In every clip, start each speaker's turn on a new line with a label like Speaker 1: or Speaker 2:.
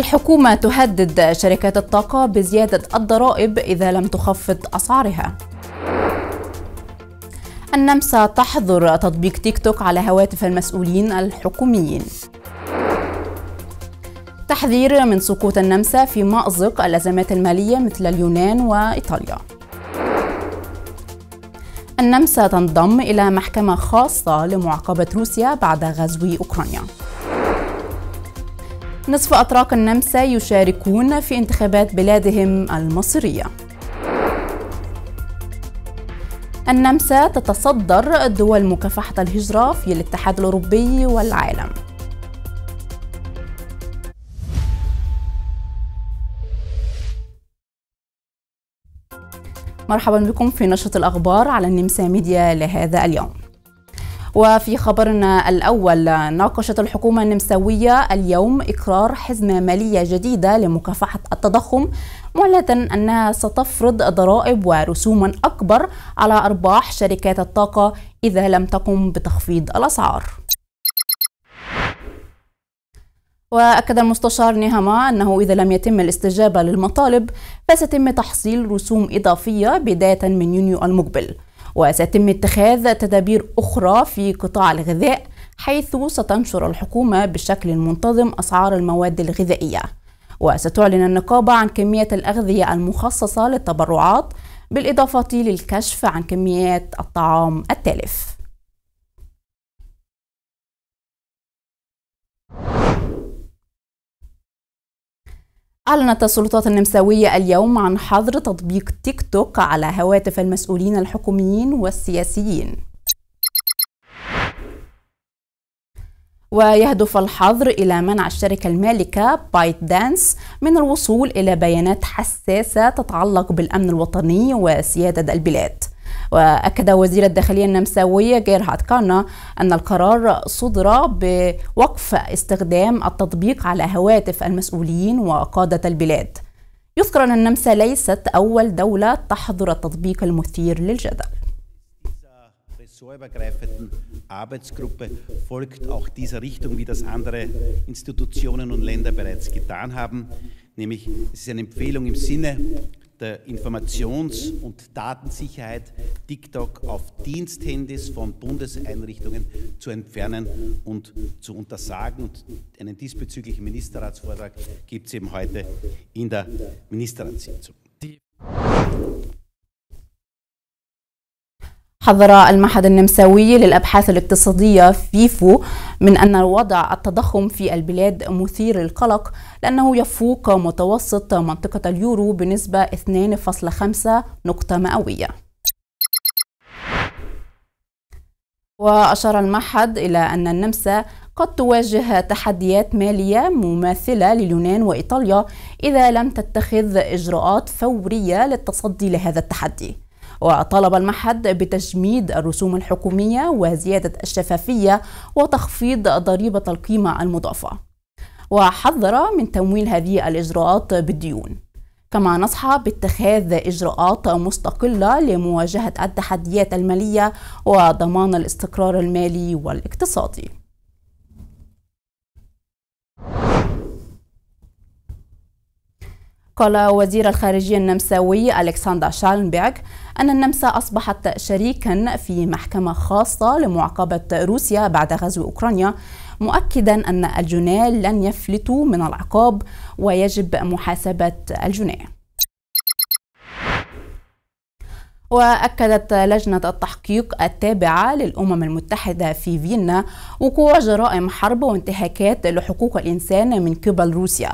Speaker 1: الحكومة تهدد شركات الطاقة بزيادة الضرائب إذا لم تخفض أسعارها النمسا تحظر تطبيق تيك توك على هواتف المسؤولين الحكوميين تحذير من سقوط النمسا في مأزق الأزمات المالية مثل اليونان وإيطاليا النمسا تنضم إلى محكمة خاصة لمعاقبة روسيا بعد غزو أوكرانيا نصف أتراك النمسا يشاركون في انتخابات بلادهم المصرية النمسا تتصدر دول مكافحة الهجرة في الاتحاد الأوروبي والعالم مرحبا بكم في نشرة الأخبار على النمسا ميديا لهذا اليوم وفي خبرنا الأول ناقشت الحكومة النمساوية اليوم إقرار حزمة مالية جديدة لمكافحة التضخم معلنة أنها ستفرض ضرائب ورسوما أكبر على أرباح شركات الطاقة إذا لم تقم بتخفيض الأسعار وأكد المستشار نهما أنه إذا لم يتم الاستجابة للمطالب فسيتم تحصيل رسوم إضافية بداية من يونيو المقبل وسيتم اتخاذ تدابير أخرى في قطاع الغذاء حيث ستنشر الحكومة بشكل منتظم أسعار المواد الغذائية وستعلن النقابة عن كمية الأغذية المخصصة للتبرعات بالإضافة للكشف عن كميات الطعام التالف أعلنت السلطات النمساوية اليوم عن حظر تطبيق تيك توك على هواتف المسؤولين الحكوميين والسياسيين ويهدف الحظر إلى منع الشركة المالكة بايت دانس من الوصول إلى بيانات حساسة تتعلق بالأمن الوطني وسيادة البلاد وأكد وزير الداخلية النمساوية جيرهارد كارنا أن القرار صدر بوقف استخدام التطبيق على هواتف المسؤولين وقادة البلاد يذكر أن النمسا ليست أول دولة تحظر التطبيق المثير للجدل Institutionen und Länder bereits getan haben. Nämlich, es ist eine Empfehlung im Sinne der Informations- und Datensicherheit TikTok auf Diensthandys von Bundeseinrichtungen zu entfernen und zu untersagen. Und einen diesbezüglichen Ministerratsvortrag gibt es eben heute in der Ministerratssitzung. حذر المعهد النمساوي للأبحاث الاقتصادية فيفو من أن وضع التضخم في البلاد مثير القلق لأنه يفوق متوسط منطقة اليورو بنسبة 2.5 نقطة مئوية وأشار المعهد إلى أن النمسا قد تواجه تحديات مالية مماثلة لليونان وإيطاليا إذا لم تتخذ إجراءات فورية للتصدي لهذا التحدي وطلب المعهد بتجميد الرسوم الحكومية وزيادة الشفافية وتخفيض ضريبة القيمة المضافة وحذر من تمويل هذه الإجراءات بالديون كما نصح باتخاذ إجراءات مستقلة لمواجهة التحديات المالية وضمان الاستقرار المالي والاقتصادي قال وزير الخارجية النمساوي ألكسندر شالنبيرغ أن النمسا أصبحت شريكا في محكمة خاصة لمعاقبة روسيا بعد غزو أوكرانيا مؤكدا أن الجنال لن يفلتوا من العقاب ويجب محاسبة الجنية وأكدت لجنة التحقيق التابعة للأمم المتحدة في فيينا وقوع جرائم حرب وانتهاكات لحقوق الإنسان من قبل روسيا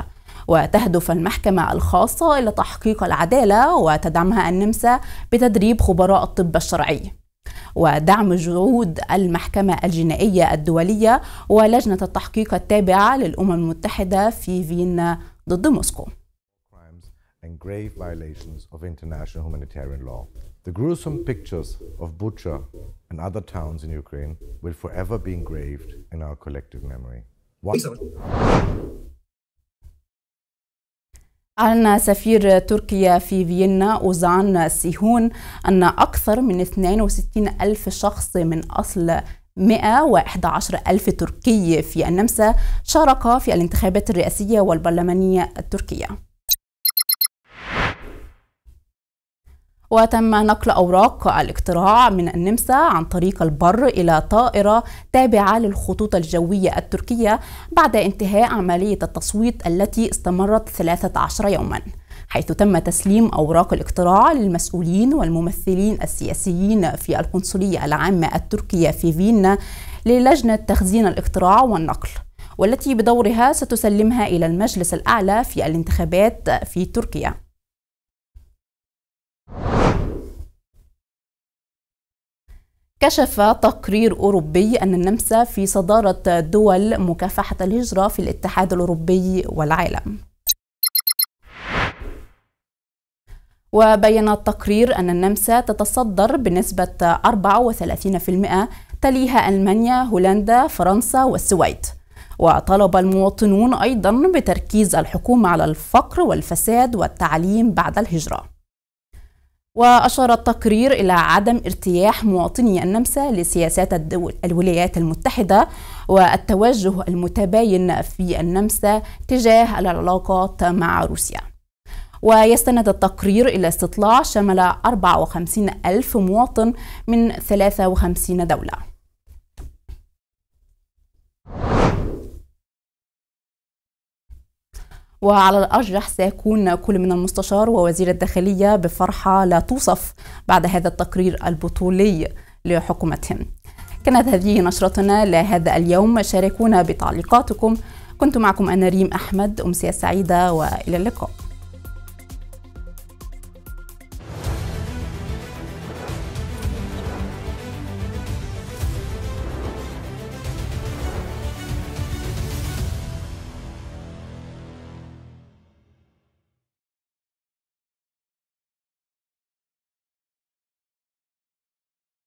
Speaker 1: وتهدف المحكمة الخاصة إلى تحقيق العدالة وتدعمها النمسا بتدريب خبراء الطب الشرعي ودعم جهود المحكمة الجنائية الدولية ولجنة التحقيق التابعة للأمم المتحدة في فيينا ضد موسكو. and grave violations of international humanitarian law. The gruesome pictures of Bucha and other towns in Ukraine will forever be engraved in our collective memory. One أعلن سفير تركيا في فيينا أوزان سيهون أن أكثر من 62 ألف شخص من أصل 111 ألف تركي في النمسا شارك في الانتخابات الرئاسية والبرلمانية التركية وتم نقل أوراق الاقتراع من النمسا عن طريق البر إلى طائرة تابعة للخطوط الجوية التركية بعد انتهاء عملية التصويت التي استمرت 13 يوماً حيث تم تسليم أوراق الاقتراع للمسؤولين والممثلين السياسيين في القنصلية العامة التركية في فيينا للجنة تخزين الاقتراع والنقل والتي بدورها ستسلمها إلى المجلس الأعلى في الانتخابات في تركيا كشف تقرير أوروبي أن النمسا في صدارة دول مكافحة الهجرة في الاتحاد الأوروبي والعالم وبين التقرير أن النمسا تتصدر بنسبة 34% تليها ألمانيا، هولندا، فرنسا والسويد وطلب المواطنون أيضا بتركيز الحكومة على الفقر والفساد والتعليم بعد الهجرة وأشار التقرير إلى عدم ارتياح مواطني النمسا لسياسات الدول الولايات المتحدة والتوجه المتباين في النمسا تجاه العلاقات مع روسيا ويستند التقرير إلى استطلاع شمل 54 ألف مواطن من 53 دولة وعلى الأرجح سيكون كل من المستشار ووزير الداخلية بفرحة لا توصف بعد هذا التقرير البطولي لحكومتهم كانت هذه نشرتنا لهذا اليوم شاركونا بتعليقاتكم كنت معكم أنا ريم أحمد أمسية سعيدة وإلى اللقاء